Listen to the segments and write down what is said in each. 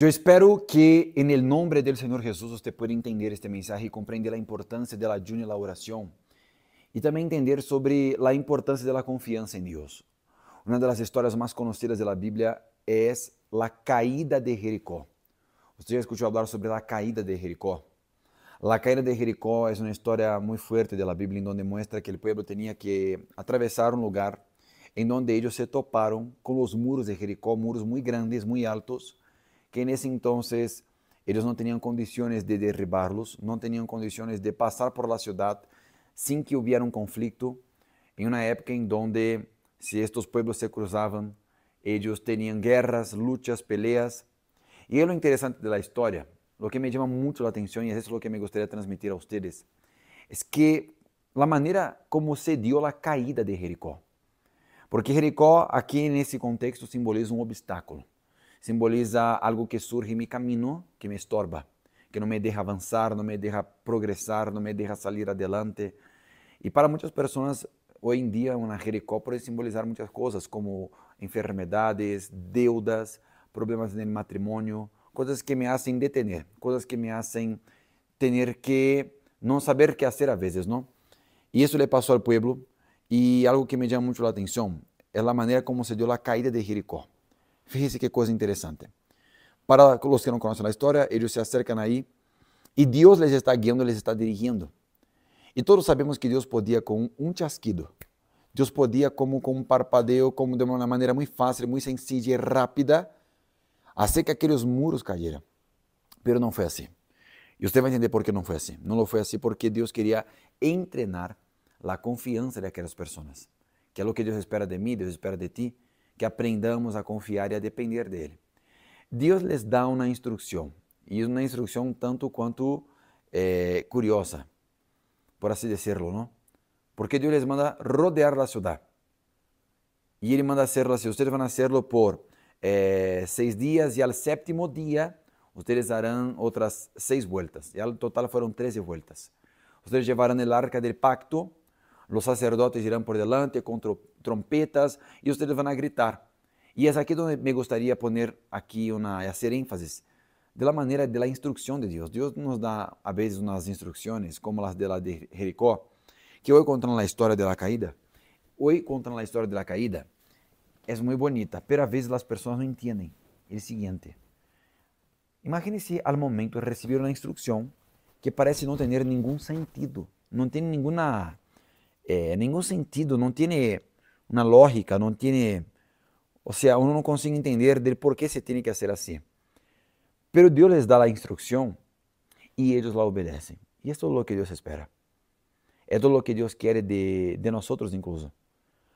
Yo espero que en el nombre del Señor Jesús usted pueda entender este mensaje y comprender la importancia de la y la oración. Y también entender sobre la importancia de la confianza en Dios. Una de las historias más conocidas de la Biblia es la caída de Jericó. Usted ya escuchó hablar sobre la caída de Jericó. La caída de Jericó es una historia muy fuerte de la Biblia en donde muestra que el pueblo tenía que atravesar un lugar en donde ellos se toparon con los muros de Jericó, muros muy grandes, muy altos, que en ese entonces ellos no tenían condiciones de derribarlos, no tenían condiciones de pasar por la ciudad sin que hubiera un conflicto, en una época en donde si estos pueblos se cruzaban, ellos tenían guerras, luchas, peleas. Y es lo interesante de la historia, lo que me llama mucho la atención y eso es lo que me gustaría transmitir a ustedes, es que la manera como se dio la caída de Jericó. Porque Jericó, aquí en ese contexto, simboliza un obstáculo. simboliza algo que surge em meu caminho, que me estorba, que não me deixa avançar, não me deixa progressar, não me deixa sair adelante. E para muitas pessoas, hoje em dia, uma Jericó pode simbolizar muitas coisas, como enfermidades, deudas, problemas no matrimônio, coisas que me hacen detener, coisas que me hacen ter que não saber o que fazer às vezes, não? E isso le passou ao povo e algo que me chama muito a atenção é a maneira como se deu a caída de Jericó. Fíjese qué cosa interesante. Para los que no conocen la historia, ellos se acercan ahí y Dios les está guiando, les está dirigiendo. Y todos sabemos que Dios podía con un chasquido, Dios podía como con un parpadeo, como de una manera muy fácil, muy sencilla y rápida, hacer que aquellos muros cayeran. Pero no fue así. Y usted va a entender por qué no fue así. No lo fue así porque Dios quería entrenar la confianza de aquellas personas, que es lo que Dios espera de mí, Dios espera de ti que aprendamos a confiar e a depender dele. Deus lhes dá uma instrução, e uma instrução tanto quanto é, curiosa, por assim dizer não? Porque Deus lhes manda rodear a cidade. E ele manda hacerlo assim: vocês vão fazer por é, seis dias, e ao sétimo dia, vocês darão outras seis voltas. E ao total foram treze voltas. Vocês levarão o arca do pacto os sacerdotes irão por delante com trompetas e vocês vão gritar. E é aqui onde me gostaria poner aqui uma fazer énfasis de la maneira de la instrução de Deus. Deus nos dá a vezes umas instruções, como as de la de Jericó, que hoje contam a história de la caída. Hoje contam a história de la caída. É muito bonita, mas às vezes as pessoas não entendem. É o seguinte: Imagine-se al momento receber uma instrução que parece não ter nenhum sentido, não tem nenhuma Eh, ningún sentido, no tiene una lógica, no tiene... O sea, uno no consigue entender del por qué se tiene que hacer así. Pero Dios les da la instrucción y ellos la obedecen. Y esto es lo que Dios espera. Esto todo es que Dios quiere de, nosotros incluso.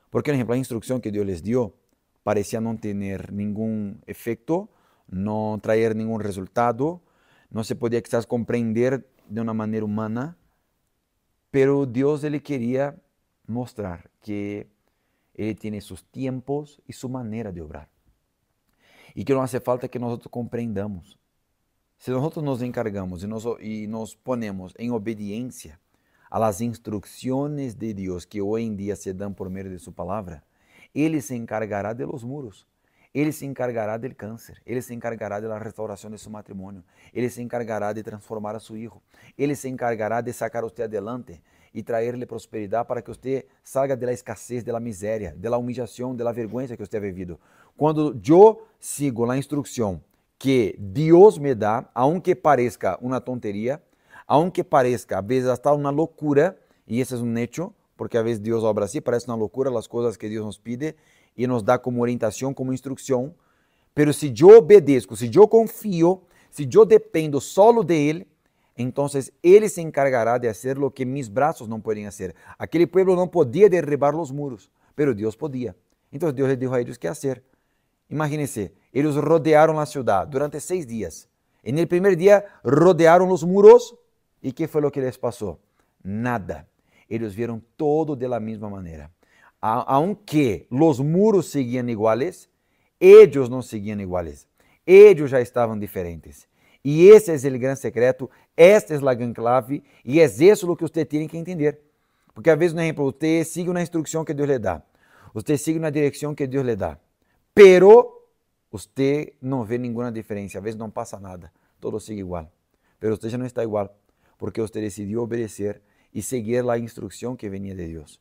Porque, por ejemplo, la instrucción que Dios les dio parecía no tener ningún efecto, no traer ningún resultado, no se podía quizás comprender de una manera humana, pero Dios él quería... mostrar que Ele tem seus tempos e sua maneira de obrar. E que não hace falta que nós compreendamos. Se nós nos encargamos e nos, e nos ponemos em obediência las instrucciones de Deus que hoje em dia se dão por meio de su palavra, Ele se encargará de los muros. Ele se encargará do câncer, ele se encargará da restauração de seu matrimônio, ele se encargará de transformar a seu filho, ele se encargará de sacar você adelante, e trair-lhe prosperidade para que você salga de la escassez, de la miseria, de la humillación, de la que você ha vivido. Quando eu sigo a instrução que Deus me dá, aunque pareça uma tonteria, aunque pareça, a veces até uma loucura, e esse é um hecho, porque a vezes Deus obra assim, parece uma loucura as coisas que Deus nos pide e nos dá como orientação, como instrução. Mas se eu obedeço, se eu confio, se eu dependo solo dele, Entonces ele se encargará de hacer lo que mis brazos não podem hacer. Aquele pueblo não podia derribar los muros, pero Deus podia. Então Deus lhe dijo a ellos que hacer. Imagínense, eles rodearam a ciudad durante seis dias. En el primer dia rodearam los muros e que foi lo que les pasó? Nada. Eles vieron todo de la misma manera. Aunque los muros seguían iguales, ellos não seguían iguales. Ellos já estavam diferentes. E esse é o grande secreto, esta é a grande clave, e é isso que você tem que entender. Porque às vezes, é por exemplo, você é Siga na instrução que Deus lhe dá, você é segue na direção que Deus lhe dá, pero você não vê nenhuma diferença, às vezes não passa nada, todo segue igual. Pero você já não está igual, porque você decidiu obedecer e seguir a instrução que venia de Deus.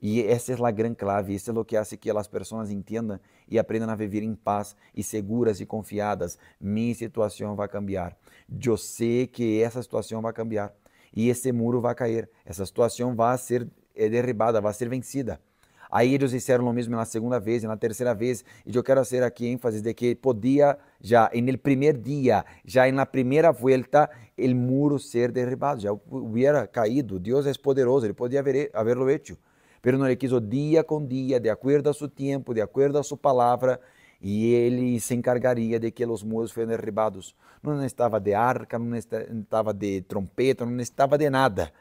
E essa é a grande clave, isso é o que hace que as pessoas entendam e aprendam a viver em paz e seguras e confiadas. Minha situação vai cambiar. Eu sei que essa situação vai cambiar e esse muro vai cair. Essa situação vai ser eh, derribada, vai ser vencida. Aí eles disseram o mesmo na segunda vez e na terceira vez, e eu quero fazer aqui ênfase de que podia já, no primeiro dia, já na primeira volta, o muro ser derribado, já hubiera caído. Deus é poderoso, ele podia haver, haverlo hecho pero no le quiso dia com dia, de acordo a su tempo, de acordo a sua palavra, e ele se encargaria de que os muros fossem derribados. Não estava de arca, não estava de trompeta, não estava de nada,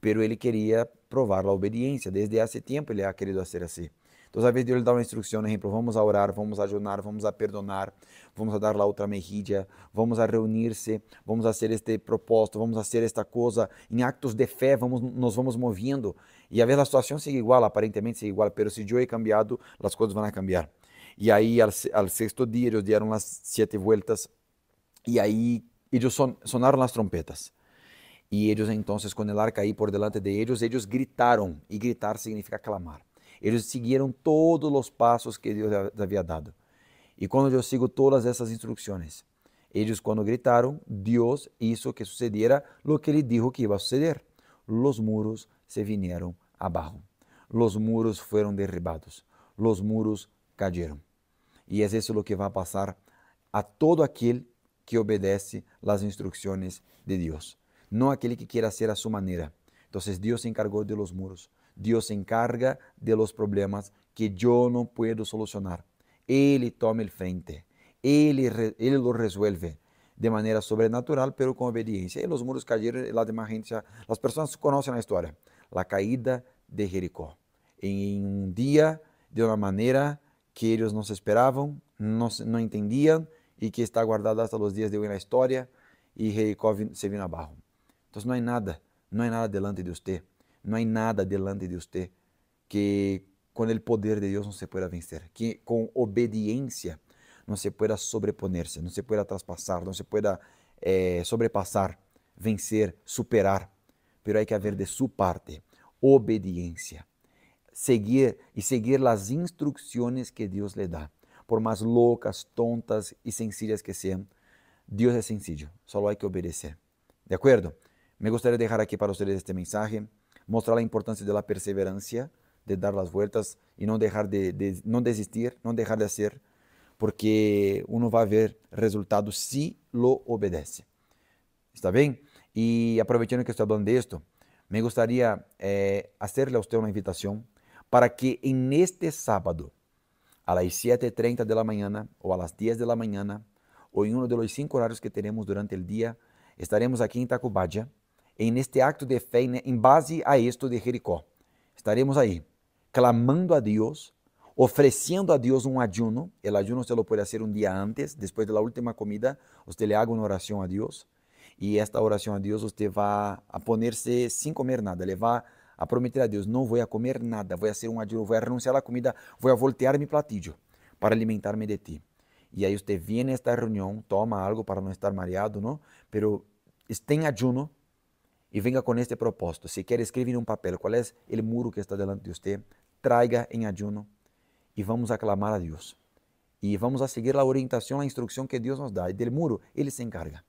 pero ele queria provar a obediência. Desde há tempo ele ha querido fazer assim. Então, às vezes Deus lhe dá uma instrução, exemplo, vamos a orar, vamos a ajudar, vamos a perdonar, vamos a dar lá outra mejilla, vamos a reunir-se, vamos a fazer este propósito, vamos a fazer esta coisa, em actos de fé, vamos, nos vamos movendo e a ver a situação sigue igual, aparentemente sigue igual, pero si eu he cambiado, as coisas vão a cambiar. E aí, al, sexto dia, eles dieron as siete vueltas e aí, eles son, sonaron las trompetas. E eles entonces com el arca aí por delante de ellos, eles gritaram, e gritar significa clamar. Eles siguieron todos os passos que Deus les había dado. E quando eu sigo todas essas instrucciones, eles, quando gritaram, Deus hizo que sucediera lo que Ele dijo que iba a suceder. Os muros se vinieron abajo. Los muros fueron derribados, los muros cayeron. E é es isso o que vai passar a todo aquele que obedece as instruções de Deus. Não aquele que quiera ser a sua maneira. Então, Deus se encargou de los muros. Deus se encarga de los problemas que eu não puedo solucionar. Ele toma el frente. Ele, ele lo resuelve de maneira sobrenatural, pero com obediencia. E os muros cayeron, e lá gente As pessoas conhecem a história la caída de Jericó. Em um dia, de uma maneira que eles não se esperavam, não, não entendiam e que está guardada até os dias de hoje na história, e Jericó se vino abaixo. Então, não há nada, não há nada delante de você, não há nada delante de você que com o poder de Deus não se pueda vencer, que com obediência não se pueda sobreponerse, não se pueda traspassar, não se pueda eh, sobrepassar, vencer, superar pero hay que haber de su parte obediencia. Seguir y seguir las instrucciones que Dios le da. Por más locas, tontas y sencillas que sean, Dios es é sencillo, solo hay que obedecer. ¿De acuerdo? Me gustaría dejar aquí para ustedes este mensaje, mostrar la importancia de la perseverancia, de dar las vueltas y no dejar de, de no desistir, no dejar de hacer, porque uno va a ver resultados si lo obedece. ¿Está bien? Y aprovechando que estoy hablando de esto, me gustaría eh, hacerle a usted una invitación para que en este sábado, a las 7.30 de la mañana o a las 10 de la mañana, o en uno de los cinco horarios que tenemos durante el día, estaremos aquí en Tacubaya, en este acto de fe, né, en base a esto de Jericó. Estaremos ahí, clamando a Dios, oferecendo a Deus um ayuno. El ayuno se lo pode fazer um dia antes, depois da de última comida, você le haga uma oração a Deus e esta oração a Deus, você vai a ponerse sem comer nada, levar a prometer a Deus, não vou a comer nada, vou a ser um adiro, vou a renunciar à comida, vou a voltear meu platillo para alimentar-me de ti. E aí você vem a esta reunião, toma algo para não estar mareado, não? Pero esté em ayuno e venha com este propósito. Se quer, escrever em um papel qual é o muro que está delante de você, traiga em ayuno e vamos aclamar a Deus. E vamos a seguir a orientação, a instrução que Deus nos dá. E del muro, Ele se encarga.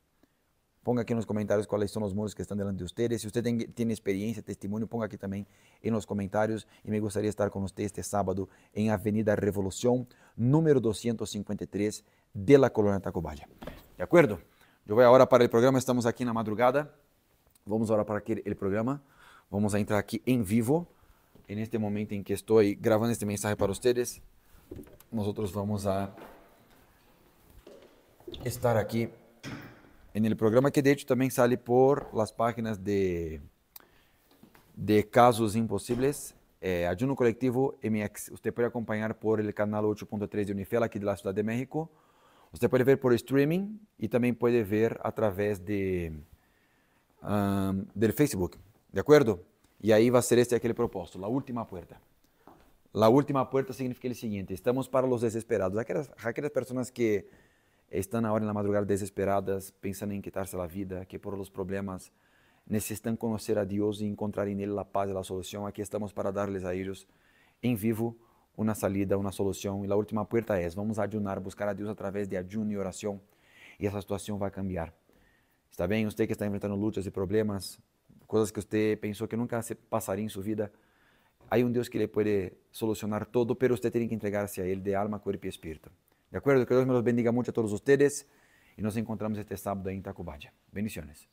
Ponga aqui nos comentários quais são os muros que estão delante de vocês. Se você tem, tem experiência, testemunho, ponga aqui também nos comentários. E me gostaria de estar com vocês este sábado em Avenida Revolução, número 253, de la Colônia Tacobalha. De acordo? Eu vou a hora para o programa. Estamos aqui na madrugada. Vamos agora para aquele programa. Vamos entrar aqui em vivo. E neste momento em que estou gravando este mensagem para vocês, nós vamos a estar aqui en é el programa, que de hecho también sale por las páginas de, de Casos Imposibles, eh, Ayuno Colectivo MX. Usted puede acompañar por el canal 8.3 de Unifel, aquí de la Ciudad de México. Usted puede ver por streaming y también puede ver a través de, um, del Facebook, ¿de acuerdo? Y ahí va a ser este aquel propósito, la última puerta. La última puerta significa el siguiente, estamos para los desesperados, aquellas, aquellas personas que estão ahora en la madrugada desesperadas, pensando em quitar-se a vida, que por os problemas necessitam conhecer a Deus e encontrar em Ele a paz e a solução. Aqui estamos para darles a ellos em vivo uma salida, uma solução e a última puerta é: vamos a buscar a Deus através de ayuno e oração, e essa situação vai cambiar. Está bem? Você que está enfrentando lutas e problemas, coisas que você pensou que nunca se passaria em sua vida, aí um Deus que lhe pode solucionar todo, mas você tem que entregar-se a Ele de alma, corpo e espírito. ¿De acuerdo? Que Dios me los bendiga mucho a todos ustedes y nos encontramos este sábado en Tacubaya. Bendiciones.